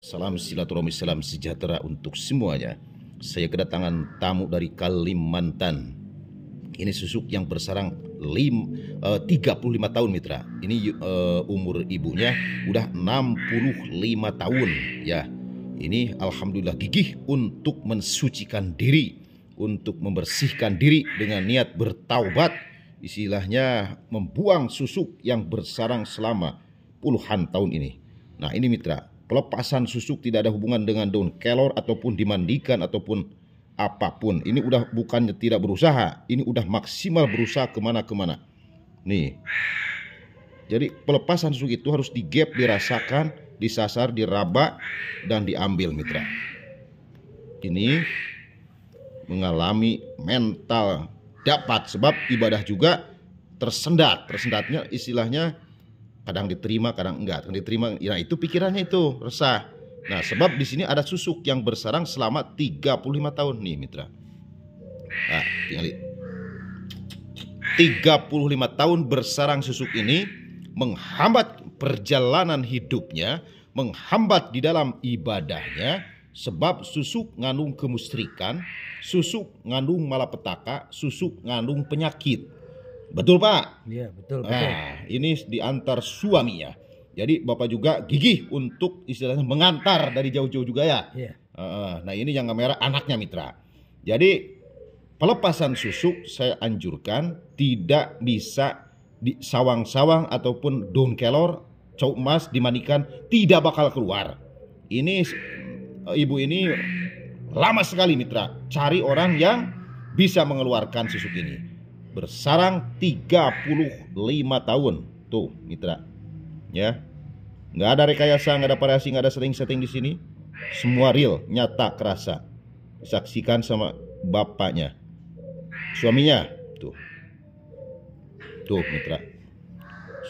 Salam silaturahmi, salam sejahtera untuk semuanya. Saya kedatangan tamu dari Kalimantan. Ini susuk yang bersarang lim, eh, uh, 35 tahun mitra. Ini uh, umur ibunya udah 65 tahun ya. Ini alhamdulillah gigih untuk mensucikan diri, untuk membersihkan diri dengan niat bertaubat. Istilahnya membuang susuk yang bersarang selama puluhan tahun ini. Nah, ini mitra, Pelepasan susuk tidak ada hubungan dengan daun kelor ataupun dimandikan ataupun apapun. Ini udah bukannya tidak berusaha, ini udah maksimal berusaha kemana-kemana. Nih. Jadi pelepasan susuk itu harus digap, dirasakan, disasar, diraba, dan diambil mitra. Ini mengalami mental dapat sebab ibadah juga tersendat. Tersendatnya istilahnya kadang diterima kadang enggak kadang diterima nah itu pikirannya itu resah nah sebab di sini ada susuk yang bersarang selama 35 tahun nih mitra nah, tinggal 35 tahun bersarang susuk ini menghambat perjalanan hidupnya menghambat di dalam ibadahnya sebab susuk ngandung kemustrikan susuk ngandung malapetaka susuk ngandung penyakit Betul Pak? Iya betul. Nah ini diantar suaminya. Jadi Bapak juga gigih untuk istilahnya mengantar dari jauh-jauh juga ya. Iya. Uh, nah ini yang merah anaknya Mitra. Jadi pelepasan susu saya anjurkan tidak bisa di sawang-sawang ataupun daun kelor, cowok emas dimandikan tidak bakal keluar. Ini eh, ibu ini lama sekali Mitra cari orang yang bisa mengeluarkan susu ini bersarang 35 tahun. Tuh, mitra. Ya. Nggak ada rekayasa, nggak ada variasi, nggak ada setting-setting di sini. Semua real, nyata, kerasa. Saksikan sama bapaknya. Suaminya, tuh. Tuh, mitra.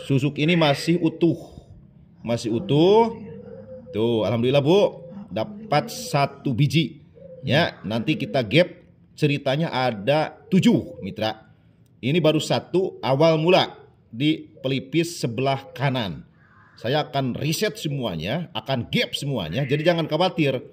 Susuk ini masih utuh. Masih utuh. Tuh, alhamdulillah, Bu. Dapat satu biji. Ya, nanti kita gap ceritanya ada tujuh mitra ini baru satu awal mula di pelipis sebelah kanan. Saya akan riset semuanya, akan gap semuanya. Jadi jangan khawatir.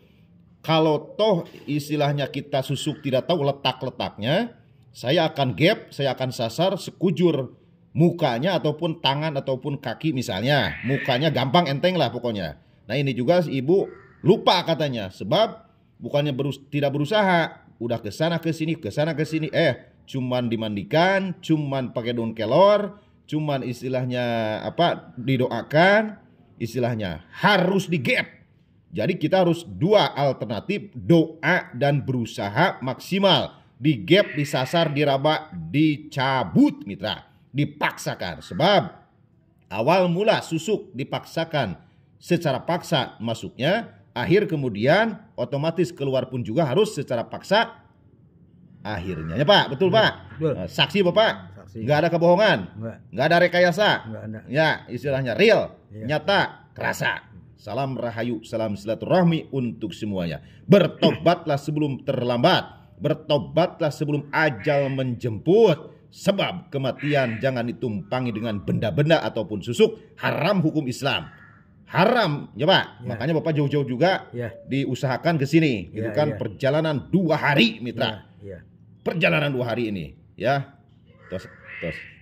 Kalau toh istilahnya kita susuk tidak tahu letak-letaknya, saya akan gap, saya akan sasar sekujur mukanya ataupun tangan ataupun kaki misalnya. Mukanya gampang enteng lah pokoknya. Nah ini juga ibu lupa katanya sebab bukannya berus tidak berusaha, udah ke sana ke sini, ke sana ke sini eh cuman dimandikan, cuman pakai daun kelor, cuman istilahnya apa didoakan, istilahnya harus digap. Jadi kita harus dua alternatif doa dan berusaha maksimal digap, disasar, diraba, dicabut mitra, dipaksakan. Sebab awal mula susuk dipaksakan secara paksa masuknya, akhir kemudian otomatis keluar pun juga harus secara paksa akhirnya. Ya Pak, betul Pak. Betul. Eh, saksi Bapak. Saksi. Nggak ada kebohongan. Nggak, ada rekayasa. Ya, istilahnya real, iya. nyata, kerasa. Salam rahayu, salam silaturahmi untuk semuanya. Bertobatlah sebelum terlambat. Bertobatlah sebelum ajal menjemput. Sebab kematian jangan ditumpangi dengan benda-benda ataupun susuk. Haram hukum Islam haram ya pak ya. makanya bapak jauh-jauh juga ya. diusahakan ke sini ya, gitu kan ya. perjalanan dua hari mitra ya, ya perjalanan dua hari ini ya terus terus